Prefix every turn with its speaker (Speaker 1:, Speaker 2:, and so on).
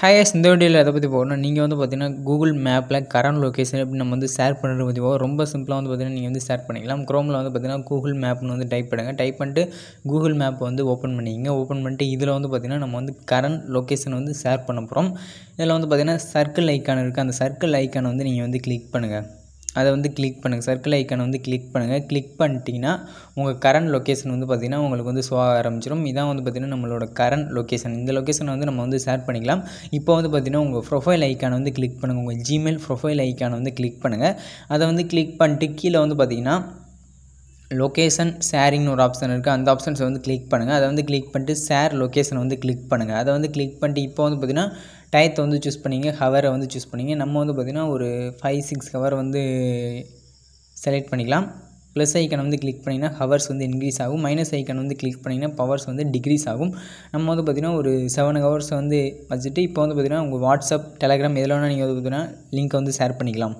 Speaker 1: Hiace இந்த வீடியோவில் எதை பற்றி போகணும் நீங்கள் வந்து பார்த்தீங்கன்னா கூகுள் மேப்பில் கரண்ட் லொக்கேஷன் எப்படி நம்ம வந்து ஷேர் பண்ணுறது பற்றி போவோம் ரொம்ப சிம்பிளாக வந்து பார்த்தீங்கன்னா நீங்கள் வந்து ஷேர் பண்ணிக்கலாம் க்ரோமில் வந்து பார்த்தீங்கன்னா கூகுள் மேப்னு வந்து டைப் பண்ணுங்க டைப் பண்ணிட்டு கூகுள் மேப் வந்து ஓப்பன் பண்ணிங்க ஓப்பன் பண்ணிட்டு இதில் வந்து பார்த்திங்கன்னா நம்ம வந்து கரண்ட் லொக்கேஷன் வந்து ஷேர் பண்ண போகிறோம் இதில் வந்து பார்த்திங்கன்னா சர்க்கிள் ஐக்கான் இருக்குது அந்த சர்க்கிள் ஐக்கான் வந்து நீங்கள் வந்து கிளிக் பண்ணுங்கள் அதை வந்து கிளிக் பண்ணுங்கள் சர்க்கிள் ஐக்கானை வந்து கிளிக் பண்ணுங்கள் கிளிக் பண்ணிட்டீங்கன்னா உங்கள் கரண்ட் லொக்கேஷன் வந்து பார்த்திங்கன்னா உங்களுக்கு வந்து ஷோ ஆரம்பிச்சிடும் இதான் வந்து பார்த்திங்கன்னா நம்மளோட கரண்ட் லொக்கேஷன் இந்த லொக்கேஷனை வந்து நம்ம வந்து ஷேர் பண்ணிக்கலாம் இப்போ வந்து பார்த்திங்கன்னா உங்கள் ப்ரொஃபைல் ஐக்கானை வந்து கிளிக் பண்ணுங்கள் உங்கள் ஜிமெயில் ப்ரொஃபைல் ஐக்கானை வந்து கிளிக் பண்ணுங்கள் அதை வந்து கிளிக் பண்ணிட்டு கீழே வந்து பார்த்திங்கன்னா லொக்கேஷன் ஷேரிங்னு ஒரு ஆப்ஷன் இருக்குது அந்த ஆப்ஷன்ஸை வந்து கிளிக் பண்ணுங்கள் அதை வந்து கிளிக் பண்ணிட்டு ஷேர் லொக்கேஷன் வந்து கிளிக் பண்ணுங்கள் அதை வந்து கிளிக் பண்ணிட்டு இப்போ வந்து பார்த்திங்கன்னா டயத்தை வந்து சூஸ் பண்ணிங்க ஹவரை வந்து சூஸ் பண்ணிங்க நம்ம வந்து பார்த்திங்கன்னா ஒரு ஃபைவ் சிக்ஸ் ஹவர் வந்து செலக்ட் பண்ணிக்கலாம் ப்ளஸ் ஐக்கன் வந்து கிளிக் பண்ணிங்கன்னா ஹவர்ஸ் வந்து இன்க்ரீஸ் ஆகும் மைனஸ் ஐக்கன் வந்து கிளிக் பண்ணிங்கன்னா பவர்ஸ் வந்து டிக்ரீஸ் ஆகும் நம்ம வந்து பார்த்திங்கன்னா ஒரு செவன் ஹவர்ஸ் வந்து வச்சுட்டு இப்போ வந்து பார்த்திங்கன்னா உங்கள் வாட்ஸ்அப் டெலகிராம் எதில் வேணால் நீங்கள் வந்து பார்த்திங்கன்னா லிங்க்கை வந்து ஷேர் பண்ணிக்கலாம்